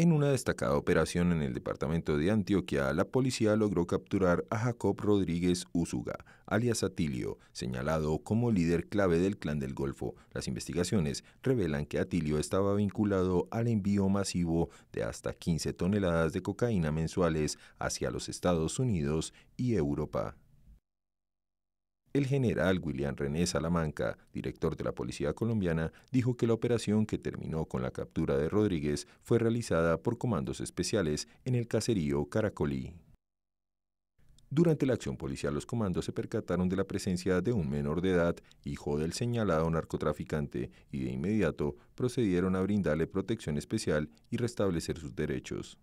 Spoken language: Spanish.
En una destacada operación en el departamento de Antioquia, la policía logró capturar a Jacob Rodríguez Usuga, alias Atilio, señalado como líder clave del Clan del Golfo. Las investigaciones revelan que Atilio estaba vinculado al envío masivo de hasta 15 toneladas de cocaína mensuales hacia los Estados Unidos y Europa. El general William René Salamanca, director de la Policía Colombiana, dijo que la operación que terminó con la captura de Rodríguez fue realizada por comandos especiales en el caserío Caracolí. Durante la acción policial los comandos se percataron de la presencia de un menor de edad, hijo del señalado narcotraficante, y de inmediato procedieron a brindarle protección especial y restablecer sus derechos.